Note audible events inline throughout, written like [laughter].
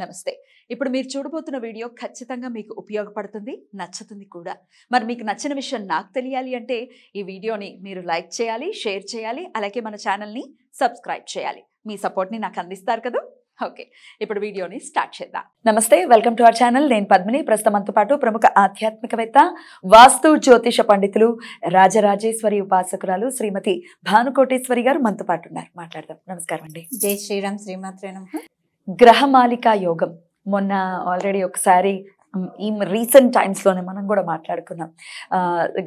నమస్తే ఇప్పుడు మీరు చూడబోతున్న వీడియో ఖచ్చితంగా మీకు ఉపయోగపడుతుంది నచ్చుతుంది కూడా మరి మీకు నచ్చిన విషయం నాకు తెలియాలి అంటే ఈ వీడియోని మీరు లైక్ చేయాలి షేర్ చేయాలి అలాగే మన ఛానల్ని సబ్స్క్రైబ్ చేయాలి మీ సపోర్ట్ని నాకు అందిస్తారు కదా ఓకే ఇప్పుడు వీడియోని స్టార్ట్ చేద్దాం నమస్తే వెల్కమ్ టు అవర్ ఛానల్ నేను పద్మిని ప్రస్తుతమంతో పాటు ప్రముఖ ఆధ్యాత్మికవేత్త వాస్తు జ్యోతిష పండితులు రాజరాజేశ్వరి ఉపాసకురాలు శ్రీమతి భానుకోటేశ్వరి గారు మనతో పాటు ఉన్నారు మాట్లాడదాం నమస్కారం అండి జై శ్రీరామ్ శ్రీమాత్రే గ్రహమాలిక యోగం మొన్న ఆల్రెడీ ఒకసారి ఈ రీసెంట్ టైమ్స్లోనే మనం కూడా మాట్లాడుకున్నాం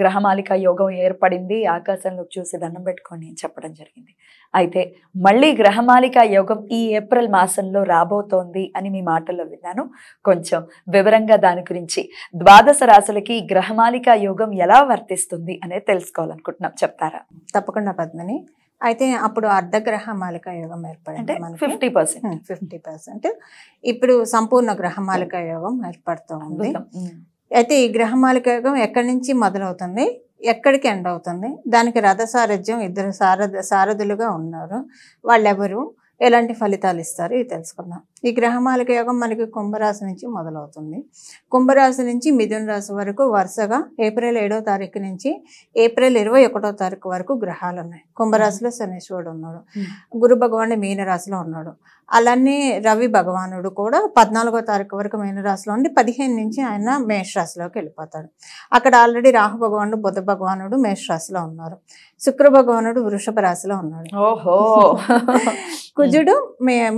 గ్రహమాలిక యోగం ఏర్పడింది ఆకాశంలోకి చూసి దండం పెట్టుకొని చెప్పడం జరిగింది అయితే మళ్ళీ గ్రహమాలిక యోగం ఈ ఏప్రిల్ మాసంలో రాబోతోంది అని మీ మాటల్లో విన్నాను కొంచెం వివరంగా దాని గురించి ద్వాదశ రాశులకి గ్రహమాలిక యోగం ఎలా వర్తిస్తుంది అనేది తెలుసుకోవాలనుకుంటున్నాం చెప్తారా తప్పకుండా పద్మని అయితే అప్పుడు అర్ధగ్రహ మాలిక యోగం ఏర్పడింది ఫిఫ్టీ పర్సెంట్ ఫిఫ్టీ పర్సెంట్ ఇప్పుడు సంపూర్ణ గ్రహమాలిక యోగం ఏర్పడుతూ ఉంది అయితే ఈ గ్రహ మాలిక యోగం ఎక్కడి నుంచి మొదలవుతుంది ఎక్కడికి ఎండ్ అవుతుంది దానికి సారథ్యం ఇద్దరు సారథ సారథులుగా ఉన్నారు వాళ్ళెవరు ఎలాంటి ఫలితాలు ఇస్తారు ఇది తెలుసుకుందాం ఈ గ్రహమాలిక యోగం మనకి కుంభరాశి నుంచి మొదలవుతుంది కుంభరాశి నుంచి మిథున రాశి వరకు వరుసగా ఏప్రిల్ ఏడో తారీఖు నుంచి ఏప్రిల్ ఇరవై ఒకటో తారీఖు వరకు గ్రహాలు ఉన్నాయి కుంభరాశిలో శనేశ్వరుడు ఉన్నాడు గురు భగవాన్ మీనరాశిలో ఉన్నాడు అలానే రవి భగవానుడు కూడా పద్నాలుగో తారీఖు వరకు మీనరాశిలో ఉండి పదిహేను నుంచి ఆయన మేషరాశిలోకి వెళ్ళిపోతాడు అక్కడ ఆల్రెడీ రాహు భగవానుడు బుధ భగవానుడు మేషరాశిలో ఉన్నారు శుక్ర భగవానుడు వృషభ రాశిలో ఉన్నాడు ఓహో [laughs] కుజుడు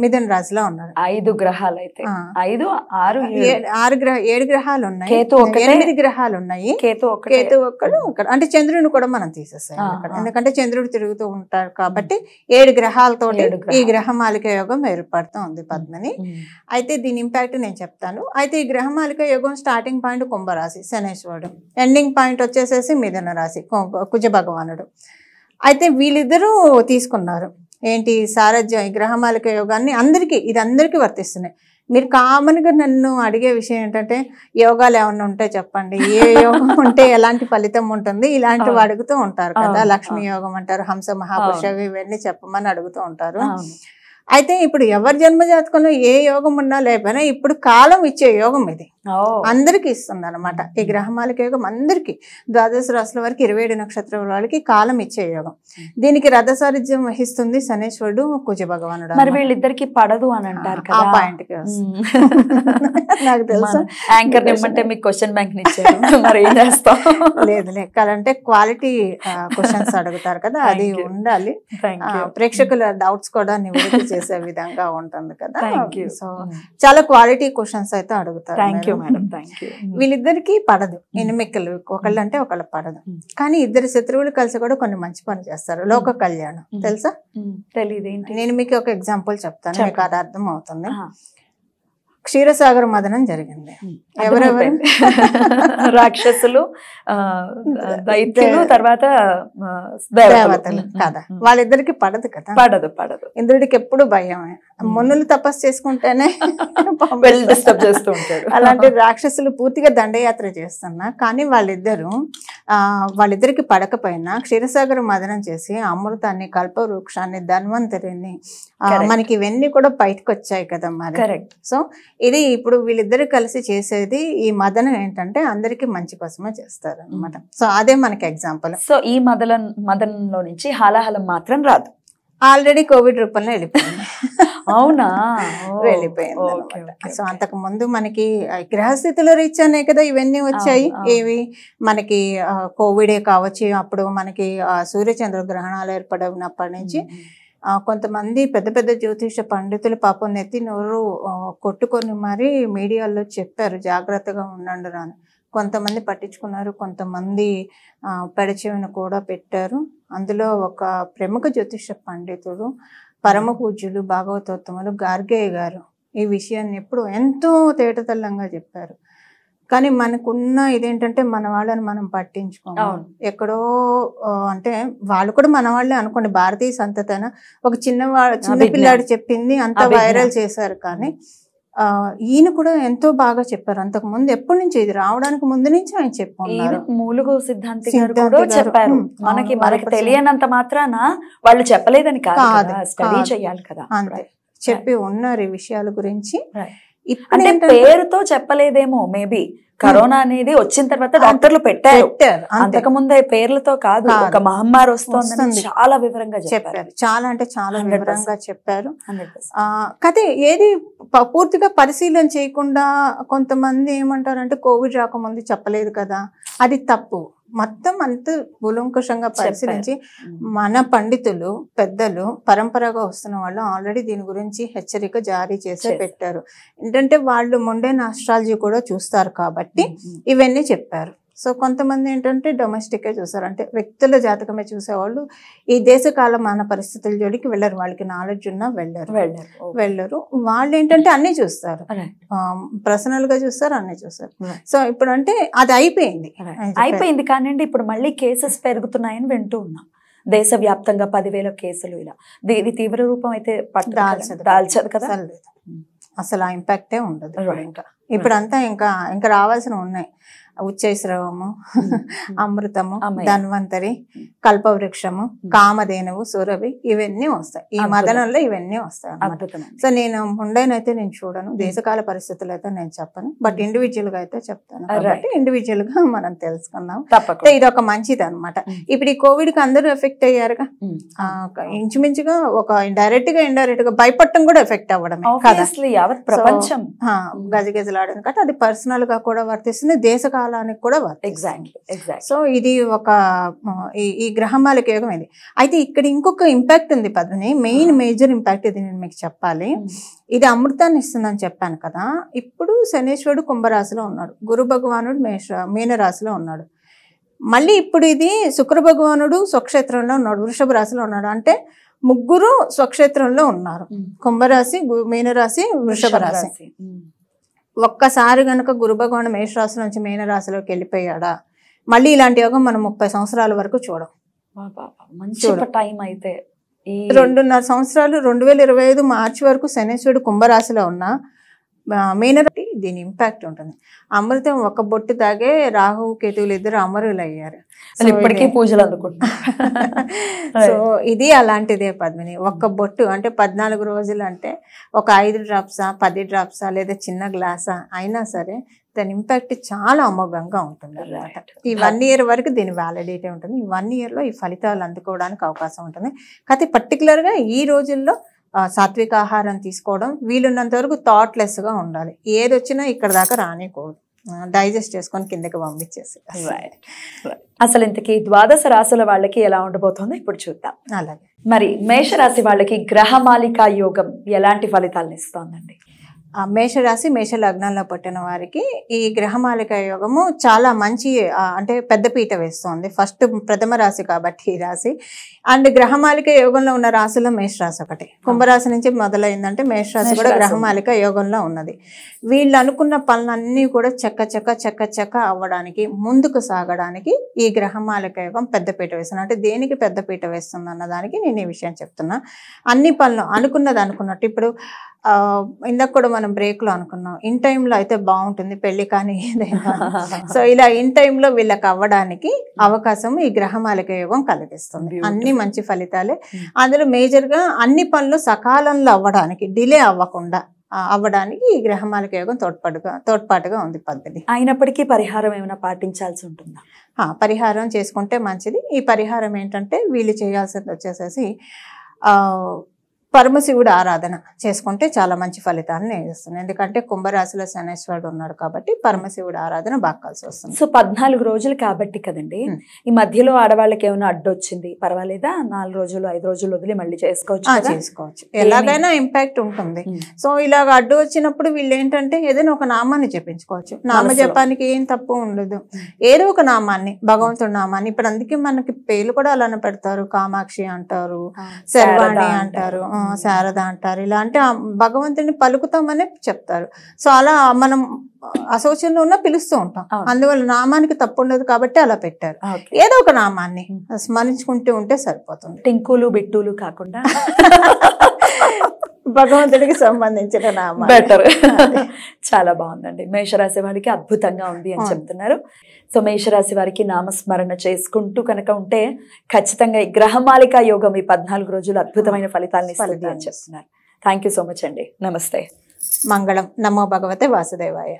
మిథున రాశిలో ఉన్నాడు ఐదు గ్రహాలు అయితే ఐదు ఆరు ఆరు గ్రహ ఏడు గ్రహాలు ఉన్నాయి కేతు ఎనిమిది గ్రహాలు ఉన్నాయి కేతు కేతు ఒక్కడు అంటే చంద్రుని కూడా మనం తీసేస్తాం ఎందుకంటే చంద్రుడు తిరుగుతూ ఉంటారు కాబట్టి ఏడు గ్రహాలతో ఈ గ్రహమాలిక యోగం ఏర్పడుతూ ఉంది పద్మని అయితే దీని ఇంపాక్ట్ నేను చెప్తాను అయితే ఈ గ్రహమాలిక యోగం స్టార్టింగ్ పాయింట్ కుంభరాశి శనేశ్వరుడు ఎండింగ్ పాయింట్ వచ్చేసేసి మిథున రాశి కుజ భగవానుడు అయితే వీళ్ళిద్దరూ తీసుకున్నారు ఏంటి సారథ్యం ఈ గ్రహమాలిక యోగాన్ని అందరికీ ఇది అందరికీ వర్తిస్తున్నాయి మీరు కామన్గా నన్ను అడిగే విషయం ఏంటంటే యోగాలు ఏమన్నా ఉంటే చెప్పండి ఏ [laughs] యోగం ఉంటే ఎలాంటి ఫలితం ఉంటుంది ఇలాంటివి అడుగుతూ ఉంటారు కదా లక్ష్మీ యోగం అంటారు హంస మహాపురుష ఇవన్నీ చెప్పమని అడుగుతూ ఉంటారు అయితే ఇప్పుడు ఎవరి జన్మజాతకంలో ఏ యోగం ఉన్నా లేకపోయినా ఇప్పుడు కాలం ఇచ్చే యోగం ఇది అందరికీ ఇస్తుంది అనమాట ఈ గ్రహమాలిక యోగం అందరికీ ద్వాదశ రాశుల వరకు ఇరవై ఏడు నక్షత్రం వాళ్ళకి కాలం ఇచ్చే యోగం దీనికి రథ సారథ్యం వహిస్తుంది శనేశ్వరుడు కుజ భగవానుడు మరి వీళ్ళిద్దరికి పడదు అని అంటారు ఆ పాయింట్ కి [laughs] నాకు తెలుసు యాంకర్ అంటే మీకు క్వశ్చన్ బ్యాంక్ మరి ఏం చేస్తాం [laughs] లేదు లెక్కాలంటే క్వాలిటీ క్వశ్చన్స్ అడుగుతారు కదా [laughs] అది ఉండాలి ప్రేక్షకుల డౌట్స్ కూడా నివృత్తి చేసే విధంగా ఉంటుంది కదా థ్యాంక్ యూ సో చాలా క్వాలిటీ క్వశ్చన్స్ అయితే అడుగుతారు thank you madam thank you mm. వీళ్ళిద్దరికి పడదు ఎనిమికలు mm. ఒకళ్ళు అంటే ఒకళ్ళు పడదు mm. కానీ ఇద్దరు శత్రువులు కలిసి కూడా కొన్ని మంచి పని చేస్తారు లోక కళ్యాణం తెలుసా తెలియదు నేను మీకు ఒక ఎగ్జాంపుల్ చెప్తాను మీకు అది అర్థం అవుతుంది క్షీరసాగర మదనం జరిగింది ఎవరెవరు రాక్షసులు దైత్యులు తర్వాత దేవతలు కదా వాళ్ళిద్దరికి పడదు కదా పడదు పడదు ఇంద్రుడికి ఎప్పుడు భయం మొన్నులు తపస్సు చేసుకుంటేనే [laughs] డిస్టర్బ్ చేస్తూ ఉంటారు అలాంటి రాక్షసులు పూర్తిగా దండయాత్ర చేస్తున్నా కానీ వాళ్ళిద్దరూ వాళ్ళిద్దరికి పడకపోయినా క్షీరసాగర మదనం చేసి అమృతాన్ని కల్పవృక్షాన్ని ధన్వంతరిని మనకి ఇవన్నీ కూడా బయటకు వచ్చాయి కదా మరి సో ఇది ఇప్పుడు వీళ్ళిద్దరు కలిసి చేసేది ఈ మదనం ఏంటంటే అందరికి మంచి కోసమే చేస్తారు అనమాట mm. సో అదే మనకి ఎగ్జాంపుల్ సో ఈ మదన మదనంలో నుంచి హాలాహలం మాత్రం రాదు ఆల్రెడీ కోవిడ్ రూపంలో వెళ్ళిపోయింది [laughs] అవునా వెళ్ళిపోయింది సో అంతకు ముందు మనకి గ్రహస్థితిలో రీచ్ అనే కదా ఇవన్నీ వచ్చాయి ఏవి మనకి కోవిడే కావచ్చు అప్పుడు మనకి సూర్యచంద్ర గ్రహణాలు ఏర్పడినప్పటి నుంచి కొంతమంది పెద్ద పెద్ద జ్యోతిష పండితులు పాపం నెత్తి నోరు కొట్టుకొని మరీ మీడియాలో చెప్పారు జాగ్రత్తగా ఉండండి రాను కొంతమంది పట్టించుకున్నారు కొంతమంది పెడచెవిని కూడా పెట్టారు అందులో ఒక ప్రముఖ జ్యోతిష పండితుడు పరమ పూజ్యులు భాగవతోత్తములు గార్గే గారు ఈ విషయాన్ని ఎప్పుడు ఎంతో తేటతల్లంగా చెప్పారు కానీ మనకున్న ఇదేంటంటే మన వాళ్ళని మనం పట్టించుకుంటాం ఎక్కడో అంటే వాళ్ళు కూడా మన వాళ్ళే అనుకోండి భారతీయ సంతతన ఒక చిన్న చిన్న చిన్నపిల్లాడు చెప్పింది అంత వైరల్ చేశారు కానీ ఈయన కూడా ఎంతో బాగా చెప్పారు అంతకు ముందు ఎప్పటి నుంచి ఇది రావడానికి ముందు నుంచి ఆయన చెప్పారు మూలుగు సిద్ధాంతి చెప్పారు మనకి మనకి తెలియనంత మాత్రాన వాళ్ళు చెప్పలేదని కాదు స్టడీ చేయాలి కదా చెప్పి ఉన్నారు ఈ విషయాల గురించి ఇప్పుడు పేరుతో చెప్పలేదేమో మేబీ కరోనా అనేది వచ్చిన తర్వాత డాక్టర్లు పెట్టారు అంతకు ముందే పేర్లతో కాదు ఒక మహమ్మారి వస్తుంది చాలా వివరంగా చెప్పారు చాలా అంటే చాలా వివరంగా చెప్పారు కదే ఏది పూర్తిగా పరిశీలన చేయకుండా కొంతమంది ఏమంటారంటే కోవిడ్ రాకముందు చెప్పలేదు కదా అది తప్పు మొత్తం అంత బులంకుషంగా పరిశీలించి మన పండితులు పెద్దలు పరంపరగా వస్తున్న వాళ్ళు ఆల్రెడీ దీని గురించి హెచ్చరిక జారీ చేసి పెట్టారు ఏంటంటే వాళ్ళు మొండే నాస్ట్రాలజీ కూడా చూస్తారు కాబట్టి బట్టి ఇవన్నీ చెప్పారు సో కొంతమంది ఏంటంటే డొమెస్టిక్గా చూసారు అంటే వ్యక్తుల జాతకమే చూసేవాళ్ళు ఈ దేశకాలం మన పరిస్థితుల జోడికి వెళ్ళరు వాళ్ళకి నాలెడ్జ్ ఉన్నా వెళ్ళరు వెళ్ళరు వెళ్ళరు వాళ్ళు ఏంటంటే అన్నీ చూస్తారు పర్సనల్గా చూస్తారు అన్నీ చూస్తారు సో ఇప్పుడు అంటే అది అయిపోయింది అయిపోయింది కానివ్వండి ఇప్పుడు మళ్ళీ కేసెస్ పెరుగుతున్నాయని వింటూ ఉన్నాం దేశవ్యాప్తంగా పదివేల కేసులు ఇలా దీని తీవ్ర రూపం అయితే దాల్చదు కదా అసలు ఆ ఇంపాక్టే ఉండదు ఇంకా ఇప్పుడు అంతా ఇంకా ఇంకా రావాల్సినవి ఉన్నాయి ఉచ్చైశ్రవము అమృతము ధన్వంతరి కల్పవృక్షము కామధేనువు సురభి ఇవన్నీ వస్తాయి ఈ మదనంలో ఇవన్నీ వస్తాయి సో నేను ముండైనైతే నేను చూడను దేశకాల పరిస్థితులు అయితే నేను చెప్పను బట్ ఇండివిజువల్ గా అయితే చెప్తాను కాబట్టి ఇండివిజువల్ గా మనం తెలుసుకుందాం తప్పకుండా ఇది ఒక మంచిది అనమాట ఇప్పుడు ఈ కోవిడ్ కి అందరూ ఎఫెక్ట్ అయ్యారుగా ఇంచుమించుగా ఒక డైరెక్ట్ గా ఇండైరెక్ట్ గా భయపడటం కూడా ఎఫెక్ట్ అవ్వడం కదా మాట్లాడాను కాబట్టి అది గా కూడా వర్తిస్తుంది దేశ కాలానికి కూడా వర్తి ఎగ్జాక్ట్లీ ఎగ్జాక్ట్ సో ఇది ఒక ఈ గ్రహమాలకు యోగమైంది అయితే ఇక్కడ ఇంకొక ఇంపాక్ట్ ఉంది పదని మెయిన్ మేజర్ ఇంపాక్ట్ ఇది నేను మీకు చెప్పాలి ఇది అమృతాన్ని ఇస్తుందని చెప్పాను కదా ఇప్పుడు శనేశ్వరుడు కుంభరాశిలో ఉన్నాడు గురు భగవానుడు మేష మీనరాశిలో ఉన్నాడు మళ్ళీ ఇప్పుడు ఇది శుక్ర భగవానుడు స్వక్షేత్రంలో ఉన్నాడు వృషభ రాశిలో ఉన్నాడు అంటే ముగ్గురు స్వక్షేత్రంలో ఉన్నారు కుంభరాశి మీనరాశి వృషభ రాశి ఒక్కసారి గనక గురుభగవాన్ మేషరాశి నుంచి మీనరాశిలోకి వెళ్ళిపోయాడా మళ్ళీ ఇలాంటి యోగం మనం ముప్పై సంవత్సరాల వరకు చూడం మంచి టైం అయితే రెండున్నర సంవత్సరాలు రెండు వేల ఇరవై ఐదు మార్చి వరకు శనేశ్వరుడు కుంభరాశిలో ఉన్నా మీనరాశి దీని ఇంపాక్ట్ ఉంటుంది అమృతం ఒక బొట్టు తాగే రాహు కేతువులు ఇద్దరు అమరులు అయ్యారు ఇప్పటికీ పూజలు అనుకుంటా [laughs] సో ఇది అలాంటిదే పద్మిని ఒక్క బొట్టు అంటే పద్నాలుగు రోజులు అంటే ఒక ఐదు డ్రాప్సా పది డ్రాప్సా లేదా చిన్న గ్లాసా అయినా సరే దాని ఇంపాక్ట్ చాలా అమోఘంగా ఉంటుంది అనమాట ఈ వన్ ఇయర్ వరకు దీని వ్యాలిడేటే ఉంటుంది ఈ వన్ ఇయర్లో ఈ ఫలితాలు అందుకోవడానికి అవకాశం ఉంటుంది కాకపోతే పర్టికులర్గా ఈ రోజుల్లో సాత్విక ఆహారం తీసుకోవడం వీలున్నంత వరకు థాట్లెస్గా ఉండాలి ఏది వచ్చినా ఇక్కడ దాకా రానికూడదు డైజెస్ట్ చేసుకొని కిందకి పంపించేసి అసలు ఇంతకీ ద్వాదశ రాశుల వాళ్ళకి ఎలా ఉండబోతుందో ఇప్పుడు చూద్దాం అలాగే మరి మేషరాశి వాళ్ళకి గ్రహమాలికా యోగం ఎలాంటి ఫలితాలను ఇస్తోందండి మేషరాశి మేష లగ్నంలో పుట్టిన వారికి ఈ గ్రహమాలిక యోగము చాలా మంచి అంటే పెద్దపీట వేస్తుంది ఫస్ట్ ప్రథమ రాశి కాబట్టి ఈ రాశి అండ్ గ్రహమాలిక యోగంలో ఉన్న రాశిలో మేషరాశి ఒకటి కుంభరాశి నుంచి మొదలైందంటే మేషరాశి కూడా గ్రహమాలిక యోగంలో ఉన్నది వీళ్ళు అనుకున్న పనులన్నీ కూడా చెక్క చెక్క చెక్క చెక్క అవ్వడానికి ముందుకు సాగడానికి ఈ గ్రహమాలిక యోగం పెద్దపీట వేస్తుంది అంటే దేనికి పెద్దపీట వేస్తుంది అన్నదానికి నేను ఈ విషయం చెప్తున్నా అన్ని పనులు అనుకున్నది అనుకున్నట్టు ఇప్పుడు ఇందాక కూడా మనం బ్రేక్లో అనుకున్నాం ఇన్ టైంలో అయితే బాగుంటుంది పెళ్లి కానీ ఏదైనా [laughs] సో ఇలా ఇన్ టైంలో వీళ్ళకి అవ్వడానికి అవకాశం ఈ గ్రహమాలిక యోగం కలిగిస్తుంది అన్ని మంచి ఫలితాలే hmm. అందులో మేజర్గా అన్ని పనులు సకాలంలో అవ్వడానికి డిలే అవ్వకుండా అవ్వడానికి ఈ గ్రహమాలక యోగం తోడ్పాటుగా తోడ్పాటుగా ఉంది పద్ధతి అయినప్పటికీ పరిహారం ఏమైనా పాటించాల్సి ఉంటుందా పరిహారం చేసుకుంటే మంచిది ఈ పరిహారం ఏంటంటే వీళ్ళు చేయాల్సింది వచ్చేసేసి పరమశివుడు ఆరాధన చేసుకుంటే చాలా మంచి ఫలితాన్ని నేను ఇస్తున్నాను ఎందుకంటే కుంభరాశిలో శనేశ్వరుడు ఉన్నాడు కాబట్టి పరమశివుడు ఆరాధన బాగా వస్తుంది సో పద్నాలుగు రోజులు కాబట్టి కదండి ఈ మధ్యలో ఆడవాళ్ళకి ఏమైనా అడ్డొచ్చింది పర్వాలేదా నాలుగు రోజులు ఐదు రోజులు వదిలి మళ్ళీ చేసుకోవచ్చు చేసుకోవచ్చు ఎలాగైనా ఇంపాక్ట్ ఉంటుంది సో ఇలాగ అడ్డు వచ్చినప్పుడు వీళ్ళు ఏంటంటే ఏదైనా ఒక నామాన్ని చెప్పించుకోవచ్చు నామ జపానికి ఏం తప్పు ఉండదు ఏదో ఒక నామాన్ని భగవంతుడు నామాన్ని ఇప్పుడు అందుకే మనకి పేర్లు కూడా అలానే పెడతారు కామాక్షి అంటారు శర్వాణి అంటారు శారద అంటారు ఇలా అంటే భగవంతుని పలుకుతామని చెప్తారు సో అలా మనం అసోచంలో ఉన్న పిలుస్తూ ఉంటాం అందువల్ల నామానికి తప్పు ఉండదు కాబట్టి అలా పెట్టారు ఏదో ఒక నామాన్ని స్మరించుకుంటూ ఉంటే సరిపోతుంది టింకులు బిట్టులు కాకుండా [laughs] భగవంతుడికి సంబంధించిన నామ బెటర్ చాలా బాగుందండి మేషరాశి వారికి అద్భుతంగా ఉంది అని చెప్తున్నారు సో మేషరాశి వారికి నామస్మరణ చేసుకుంటూ కనుక ఉంటే ఖచ్చితంగా ఈ గ్రహమాలిక యోగం ఈ పద్నాలుగు రోజులు అద్భుతమైన ఫలితాలను ఇస్తుంది అని చెప్తున్నారు థ్యాంక్ సో మచ్ అండి నమస్తే మంగళం నమో భగవతే వాసుదేవాయ